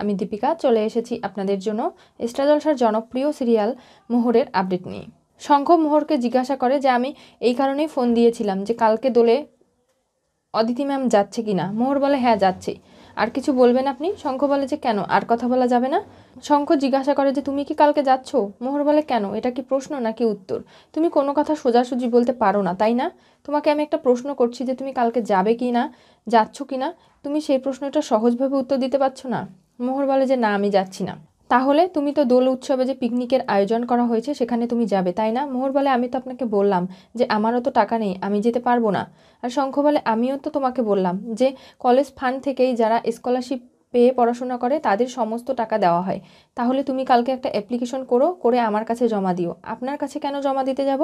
আমি দীপিকা চলে এসেছি আপনাদের জন্য স্টার জনপ্রিয় সিরিয়াল মোহরের আপডেট নিয়ে শঙ্খ মোহরকে জিজ্ঞাসা করে যে আমি এই কারণেই ফোন দিয়েছিলাম যে কালকে দোলে অদিতি ম্যাম যাচ্ছে কি না মোহর বলে হ্যাঁ যাচ্ছে আর কিছু বলবেন আপনি শঙ্খ বলে যে কেন আর কথা বলা যাবে না শঙ্খ জিজ্ঞাসা করে যে তুমি কি কালকে যাচ্ছ মোহর বলে কেন এটা কি প্রশ্ন নাকি উত্তর তুমি কোনো কথা সোজাসুজি বলতে পারো না তাই না তোমাকে আমি একটা প্রশ্ন করছি যে তুমি কালকে যাবে কি না যাচ্ছ কি না তুমি সেই প্রশ্নটা সহজভাবে উত্তর দিতে পারছো না মোহর বলে যে না আমি যাচ্ছি না তাহলে তুমি তো দোল উৎসবে যে পিকনিকের আয়োজন করা হয়েছে সেখানে তুমি যাবে তাই না মোহর বলে আমি তো আপনাকে বললাম যে আমারও তো টাকা নেই আমি যেতে পারবো না আর শঙ্খ বলে আমিও তো তোমাকে বললাম যে কলেজ ফান্ড থেকেই যারা স্কলারশিপ পেয়ে পড়াশোনা করে তাদের সমস্ত টাকা দেওয়া হয় তাহলে তুমি কালকে একটা অ্যাপ্লিকেশন করো করে আমার কাছে জমা দিও আপনার কাছে কেন জমা দিতে যাব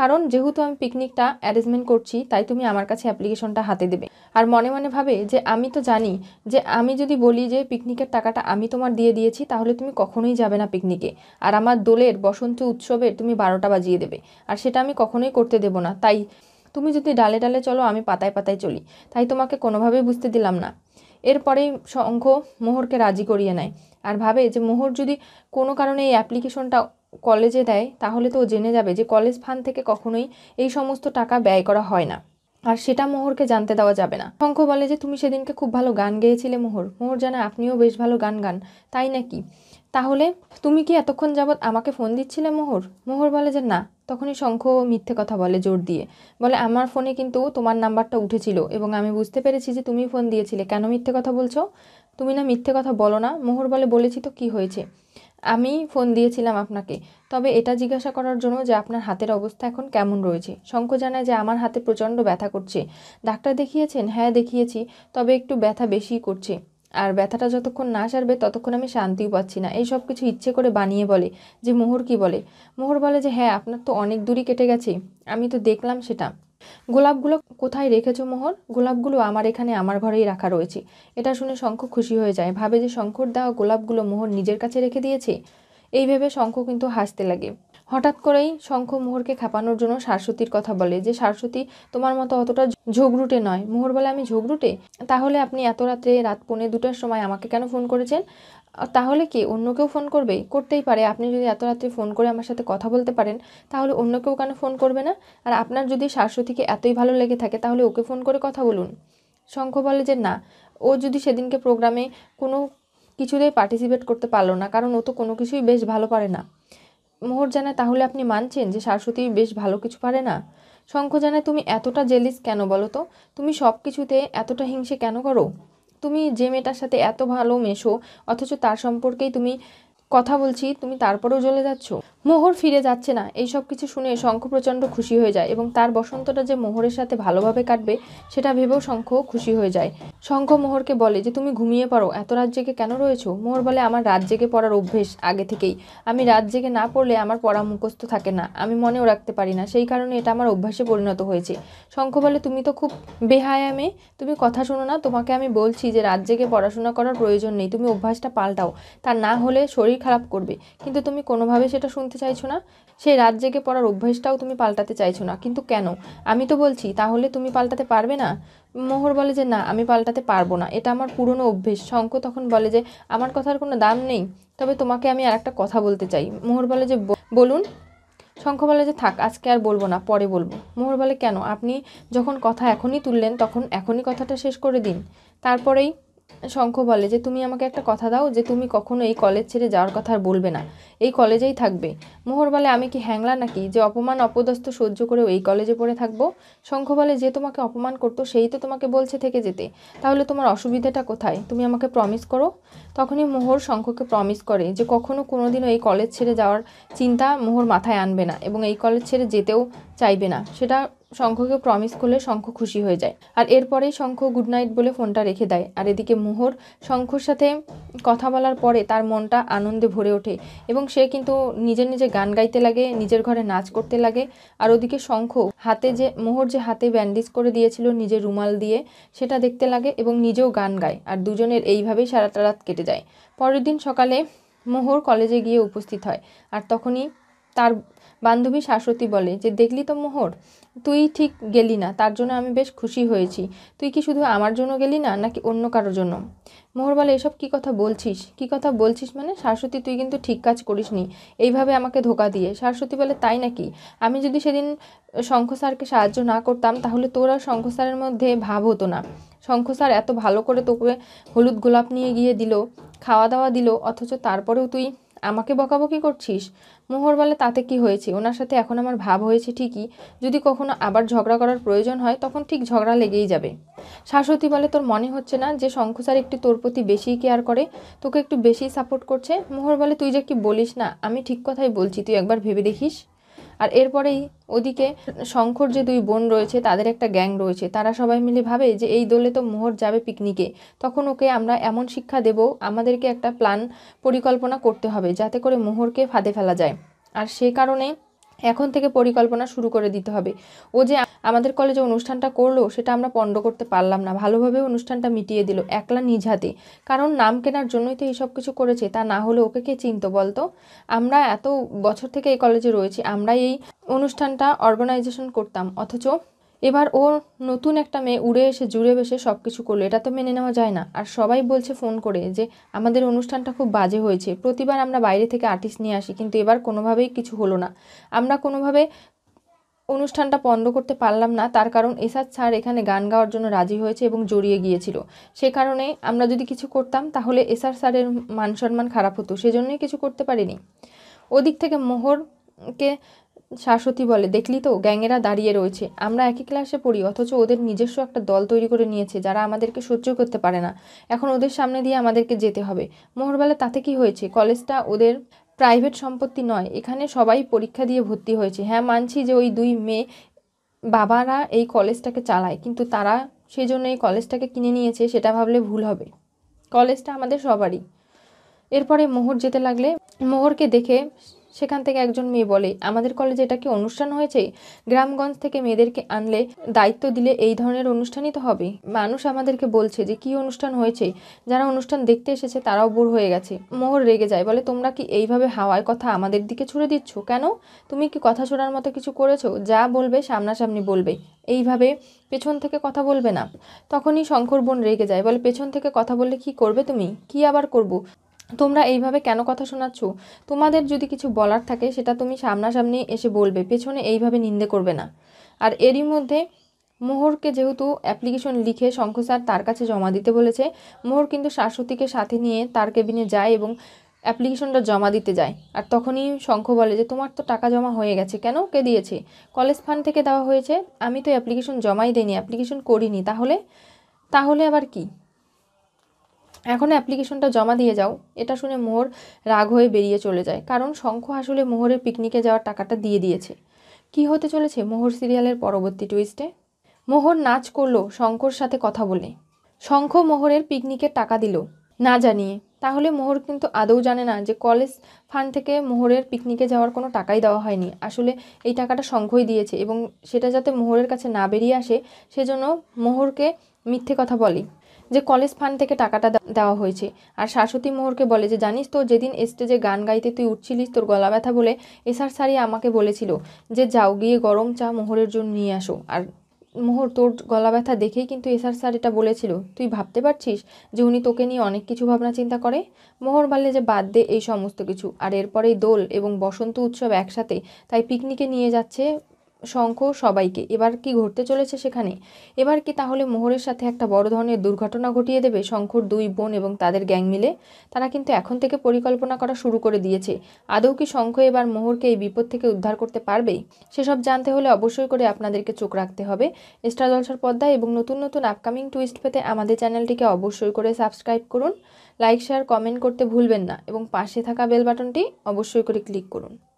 কারণ যেহেতু আমি পিকনিকটা অ্যারেঞ্জমেন্ট করছি তাই তুমি আমার কাছে অ্যাপ্লিকেশনটা হাতে দেবে আর মনে মনে ভাবে যে আমি তো জানি যে আমি যদি বলি যে পিকনিকের টাকাটা আমি তোমার দিয়ে দিয়েছি তাহলে তুমি কখনোই যাবে না পিকনিকে আর আমার দোলের বসন্ত উৎসবে তুমি বারোটা বাজিয়ে দেবে আর সেটা আমি কখনোই করতে দেব না তাই তুমি যদি ডালে ডালে চলো আমি পাতায় পাতায় চলি তাই তোমাকে কোনোভাবেই বুঝতে দিলাম না এরপরে শঙ্খ মোহরকে রাজি করিয়ে নেয় আর ভাবে যে মোহর যদি কোনো কারণে এই অ্যাপ্লিকেশনটা কলেজে দেয় তাহলে তো জেনে যাবে যে কলেজ ফান্ড থেকে কখনোই এই সমস্ত টাকা ব্যয় করা হয় না আর সেটা মোহরকে জানতে দেওয়া যাবে না শঙ্খ বলে যে তুমি সেদিনকে খুব ভালো গান গেয়েছিলে মোহর মোহর জানা আপনিও বেশ ভালো গান গান তাই নাকি তাহলে তুমি কি এতক্ষণ যাবৎ আমাকে ফোন দিচ্ছিলে মোহর মোহর বলে যে না তখনই শঙ্খ মিথ্যে কথা বলে জোর দিয়ে বলে আমার ফোনে কিন্তু তোমার নাম্বারটা উঠেছিল এবং আমি বুঝতে পেরেছি যে তুমি ফোন দিয়েছিলে কেন মিথ্যে কথা বলছো তুমি না মিথ্যে কথা বলো না মোহর বলে বলেছি তো কি হয়েছে আমি ফোন দিয়েছিলাম আপনাকে তবে এটা জিজ্ঞাসা করার জন্য যে আপনার হাতের অবস্থা এখন কেমন রয়েছে শঙ্খ জানায় যে আমার হাতে প্রচণ্ড ব্যথা করছে ডাক্তার দেখিয়েছেন হ্যাঁ দেখিয়েছি তবে একটু ব্যথা বেশি করছে আর ব্যথাটা যতক্ষণ না সারবে ততক্ষণ আমি শান্তিও পাচ্ছি না এই সব কিছু ইচ্ছে করে বানিয়ে বলে যে মোহর কি বলে মোহর বলে যে হ্যাঁ আপনার তো অনেক দূরই কেটে গেছে আমি তো দেখলাম সেটা গোলাপগুলো কোথায় রেখেছো মোহর গোলাপগুলো আমার এখানে আমার ঘরেই রাখা রয়েছে এটা শুনে শঙ্খ খুশি হয়ে যায় ভাবে যে শঙ্খর দেওয়া গোলাপগুলো মোহর নিজের কাছে রেখে দিয়েছে এই ভেবে শঙ্খ কিন্তু হাসতে লাগে হঠাৎ করেই শঙ্খ মোহরকে খাপানোর জন্য সারস্বতীর কথা বলে যে সারস্বতী তোমার মতো অতটা ঝোগরুটে নয় মোহর বলে আমি ঝোগরুটে তাহলে আপনি এত রাত্রে রাত পৌনে দুটার সময় আমাকে কেন ফোন করেছেন তাহলে কি অন্য কেউ ফোন করবে করতেই পারে আপনি যদি এত রাত্রে ফোন করে আমার সাথে কথা বলতে পারেন তাহলে অন্য কেউ কেন ফোন করবে না আর আপনার যদি সারস্বতীকে এতই ভালো লেগে থাকে তাহলে ওকে ফোন করে কথা বলুন শঙ্খ বলে যে না ও যদি সেদিনকে প্রোগ্রামে কোনো কিছুতেই পার্টিসিপেট করতে পারলো না কারণ ও তো কোনো কিছুই বেশ ভালো পারে না মোহর জানায় তাহলে আপনি মানছেন যে শাশ্বতী বেশ ভালো কিছু পারে না শঙ্খ জানায় তুমি এতটা জেলিস কেন বলো তো তুমি সব কিছুতে এতটা হিংসে কেন করো তুমি যে মেয়েটার সাথে এত ভালো মেশো অথচ তার সম্পর্কেই তুমি কথা বলছি তুমি তারপরেও জ্বলে যাচ্ছ মোহর ফিরে যাচ্ছে না এই সব কিছু শুনে শঙ্খ প্রচণ্ড খুশি হয়ে যায় এবং তার বসন্তটা যে মোহরের সাথে ভালোভাবে কাটবে সেটা ভেবেও শঙ্খ খুশি হয়ে যায় শঙ্খ মোহরকে বলে যে তুমি ঘুমিয়ে পড়ো এত রাত জেগে কেন রয়েছো মোহর বলে আমার রাত জেগে পড়ার অভ্যেস আগে থেকেই আমি রাত জেগে না পড়লে আমার পড়া মুখস্থ থাকে না আমি মনেও রাখতে পারি না সেই কারণে এটা আমার অভ্যাসে পরিণত হয়েছে শঙ্খ বলে তুমি তো খুব বেহায়ামে তুমি কথা শোনো না তোমাকে আমি বলছি যে রাত জেগে পড়াশোনা করার প্রয়োজন নেই তুমি অভ্যাসটা পাল্টাও তা না হলে শরীর খারাপ করবে কিন্তু তুমি কোনোভাবে সেটা শুনতে চাইছো না সেই রাত জেগে পড়ার অভ্যেসটাও তুমি পাল্টাতে চাইছো না কিন্তু কেন আমি তো বলছি তাহলে তুমি পাল্টাতে পারবে না মোহর বলে যে না আমি পাল্টাতে পারবো না এটা আমার পুরনো অভ্যেস শঙ্খ তখন বলে যে আমার কথার কোনো দাম নেই তবে তোমাকে আমি আর একটা কথা বলতে চাই মোহর বলে যে বলুন শঙ্খ বলে যে থাক আজকে আর বলবো না পরে বলবো মোহর বলে কেন আপনি যখন কথা এখনই তুললেন তখন এখনই কথাটা শেষ করে দিন তারপরেই শঙ্খ বলে যে তুমি আমাকে একটা কথা দাও যে তুমি কখনো এই কলেজ ছেড়ে যাওয়ার কথা আর বলবে না এই কলেজেই থাকবে মোহর বলে আমি কি হ্যাংলা নাকি যে অপমান অপদস্থ সহ্য করেও এই কলেজে পড়ে থাকবো শঙ্খ বলে যে তোমাকে অপমান করতো সেই তো তোমাকে বলছে থেকে যেতে তাহলে তোমার অসুবিধাটা কোথায় তুমি আমাকে প্রমিস করো তখনই মোহর শঙ্খকে প্রমিস করে যে কখনো কোনোদিনও এই কলেজ ছেড়ে যাওয়ার চিন্তা মোহর মাথায় আনবে না এবং এই কলেজ ছেড়ে যেতেও চাইবে না সেটা শঙ্খকে প্রমিস করলে শঙ্খ খুশি হয়ে যায় আর এরপরেই শঙ্খ গুড নাইট বলে ফোনটা রেখে দেয় আর এদিকে মোহর শঙ্খর সাথে কথা বলার পরে তার মনটা আনন্দে ভরে ওঠে এবং সে কিন্তু নিজের নিজে গান গাইতে লাগে নিজের ঘরে নাচ করতে লাগে আর ওদিকে শঙ্খ হাতে যে মোহর যে হাতে ব্যান্ডেজ করে দিয়েছিল নিজের রুমাল দিয়ে সেটা দেখতে লাগে এবং নিজেও গান গায় আর দুজনের এইভাবেই সারাটা রাত কেটে যায় পরের দিন সকালে মোহর কলেজে গিয়ে উপস্থিত হয় আর তখনই তার বান্ধবী শাশ্বতী বলে যে দেখলি তো মোহর তুই ঠিক গেলি না তার জন্য আমি বেশ খুশি হয়েছি তুই কি শুধু আমার জন্য গেলি না নাকি অন্য কারোর জন্য মোহর বলে এসব কি কথা বলছিস কি কথা বলছিস মানে শাশ্বতী তুই কিন্তু ঠিক কাজ করিসনি এইভাবে আমাকে ধোকা দিয়ে শাশ্বতী বলে তাই নাকি আমি যদি সেদিন শঙ্খ স্যারকে সাহায্য না করতাম তাহলে তোর আর শঙ্খ স্যারের মধ্যে ভাব হতো না শঙ্খ স্যার এত ভালো করে তোকে হলুদ গোলাপ নিয়ে গিয়ে দিল খাওয়া দাওয়া দিল অথচ তারপরেও তুই আমাকে বকাবকি করছিস মোহর বলে তাতে কি হয়েছে ওনার সাথে এখন আমার ভাব হয়েছে ঠিকই যদি কখনো আবার ঝগড়া করার প্রয়োজন হয় তখন ঠিক ঝগড়া লেগেই যাবে শাশ্বতী বলে তোর মনে হচ্ছে না যে শঙ্খচার একটু তোর প্রতি বেশি কেয়ার করে তোকে একটু বেশি সাপোর্ট করছে মোহর বলে তুই যে কি বলিস না আমি ঠিক কথাই বলছি তুই একবার ভেবে দেখিস আর এরপরেই ওদিকে শঙ্কর যে দুই বোন রয়েছে তাদের একটা গ্যাং রয়েছে তারা সবাই মিলে ভাবে যে এই দলে তো মোহর যাবে পিকনিকে তখন ওকে আমরা এমন শিক্ষা দেব আমাদেরকে একটা প্ল্যান পরিকল্পনা করতে হবে যাতে করে মোহরকে ফাঁদে ফেলা যায় আর সে কারণে এখন থেকে পরিকল্পনা শুরু করে দিতে হবে ও যে আমাদের কলেজে অনুষ্ঠানটা করলো সেটা আমরা পণ্ড করতে পারলাম না ভালোভাবে অনুষ্ঠানটা মিটিয়ে দিল একলা নিজ হাতে কারণ নাম কেনার জন্যই তো এইসব কিছু করেছে তা না হলে ওকে কে চিনতো বলতো আমরা এত বছর থেকে এই কলেজে রয়েছি আমরা এই অনুষ্ঠানটা অর্গানাইজেশন করতাম অথচ এবার ওর নতুন একটা মেয়ে উড়ে এসে জুড়ে বসে সব কিছু করলো এটা তো মেনে নেওয়া যায় না আর সবাই বলছে ফোন করে যে আমাদের অনুষ্ঠানটা খুব বাজে হয়েছে প্রতিবার আমরা বাইরে থেকে আর্টিস্ট নিয়ে আসি কিন্তু এবার কোনোভাবেই কিছু হলো না আমরা কোনোভাবে অনুষ্ঠানটা পণ্ড করতে পারলাম না তার কারণ এসাদ স্যার এখানে গান গাওয়ার জন্য রাজি হয়েছে এবং জড়িয়ে গিয়েছিল সে কারণে আমরা যদি কিছু করতাম তাহলে এসার স্যারের মান সম্মান খারাপ হতো সেজন্যই কিছু করতে পারিনি ওদিক থেকে মোহরকে শাশ্বতী বলে দেখলি তো গ্যাংয়েরা দাঁড়িয়ে রয়েছে আমরা একই ক্লাসে পড়ি অথচ ওদের নিজস্ব একটা দল তৈরি করে নিয়েছে যারা আমাদেরকে সহ্য করতে পারে না এখন ওদের সামনে দিয়ে আমাদেরকে যেতে হবে মোহরবেলা তাতে কি হয়েছে কলেজটা ওদের প্রাইভেট সম্পত্তি নয় এখানে সবাই পরীক্ষা দিয়ে ভর্তি হয়েছে হ্যাঁ মানছি যে ওই দুই মেয়ে বাবারা এই কলেজটাকে চালায় কিন্তু তারা সেই জন্য এই কলেজটাকে কিনে নিয়েছে সেটা ভাবলে ভুল হবে কলেজটা আমাদের সবারই এরপরে মোহর যেতে লাগলে মোহরকে দেখে সেখান থেকে একজন মেয়ে বলে আমাদের কলেজে এটা কি অনুষ্ঠান হয়েছে গ্রামগঞ্জ থেকে মেয়েদেরকে আনলে দায়িত্ব দিলে এই ধরনের অনুষ্ঠানই তো হবে মানুষ আমাদেরকে বলছে যে কি অনুষ্ঠান হয়েছে যারা অনুষ্ঠান দেখতে এসেছে তারাও বোর হয়ে গেছে মোহর রেগে যায় বলে তোমরা কি এইভাবে হাওয়ায় কথা আমাদের দিকে ছুড়ে দিচ্ছ কেন তুমি কি কথা শোনার মতো কিছু করেছো যা বলবে সামনাসামনি বলবে এইভাবে পেছন থেকে কথা বলবে না তখনই শঙ্কর বোন রেগে যায় বলে পেছন থেকে কথা বললে কি করবে তুমি কি আবার করব তোমরা এইভাবে কেন কথা শোনাচ্ছ তোমাদের যদি কিছু বলার থাকে সেটা তুমি সামনাসামনি এসে বলবে পেছনে এইভাবে নিন্দে করবে না আর এরই মধ্যে মোহরকে যেহেতু অ্যাপ্লিকেশন লিখে শঙ্খ স্যার তার কাছে জমা দিতে বলেছে মোহর কিন্তু শাশ্বতীকে সাথে নিয়ে তার কেবিনে যায় এবং অ্যাপ্লিকেশনটা জমা দিতে যায় আর তখনই শঙ্খ বলে যে তোমার তো টাকা জমা হয়ে গেছে কেন কে দিয়েছে কলেজ ফান্ড থেকে দেওয়া হয়েছে আমি তো অ্যাপ্লিকেশন জমাই দিইনি অ্যাপ্লিকেশন করিনি তাহলে তাহলে আবার কি এখন অ্যাপ্লিকেশনটা জমা দিয়ে যাও এটা শুনে মোহর রাগ হয়ে বেরিয়ে চলে যায় কারণ শঙ্খ আসলে মোহরের পিকনিকে যাওয়ার টাকাটা দিয়ে দিয়েছে কি হতে চলেছে মোহর সিরিয়ালের পরবর্তী টুইস্টে মোহর নাচ করলো শঙ্কর সাথে কথা বলে শঙ্খ মোহরের পিকনিকের টাকা দিল না জানিয়ে তাহলে মোহর কিন্তু আদৌ জানে না যে কলেজ ফান্ড থেকে মোহরের পিকনিকে যাওয়ার কোনো টাকাই দেওয়া হয়নি আসলে এই টাকাটা শঙ্খই দিয়েছে এবং সেটা যাতে মোহরের কাছে না বেরিয়ে আসে সেজন্য মোহরকে মিথ্যে কথা বলে যে কলেজ ফান্ড থেকে টাকাটা দেওয়া হয়েছে আর শাশ্বতী মোহরকে বলে যে জানিস তো যেদিন স্টেজে গান গাইতে তুই উঠছিলিস তোর গলা ব্যথা বলে এসার সারি আমাকে বলেছিল যে যাও গিয়ে গরম চা মোহরের জন্য নিয়ে আসো আর মোহর তোর গলা ব্যথা দেখেই কিন্তু এসার স্যার এটা বলেছিল তুই ভাবতে পারছিস যে উনি তোকে নিয়ে অনেক কিছু ভাবনা চিন্তা করে মোহর বললে যে বাদ দে এই সমস্ত কিছু আর এরপরেই দোল এবং বসন্ত উৎসব একসাথে তাই পিকনিকে নিয়ে যাচ্ছে শঙ্খ সবাইকে এবার কি ঘটতে চলেছে সেখানে এবার কি তাহলে মোহরের সাথে একটা বড় ধরনের দুর্ঘটনা ঘটিয়ে দেবে শঙ্খর দুই বোন এবং তাদের গ্যাং মিলে তারা কিন্তু এখন থেকে পরিকল্পনা করা শুরু করে দিয়েছে আদৌ কি শঙ্খ এবার মোহরকে এই বিপদ থেকে উদ্ধার করতে পারবে সেসব জানতে হলে অবশ্যই করে আপনাদেরকে চোখ রাখতে হবে স্টার জলসার পদ্মায় এবং নতুন নতুন আপকামিং টুইস্ট পেতে আমাদের চ্যানেলটিকে অবশ্যই করে সাবস্ক্রাইব করুন লাইক শেয়ার কমেন্ট করতে ভুলবেন না এবং পাশে থাকা বেল বাটনটি অবশ্যই করে ক্লিক করুন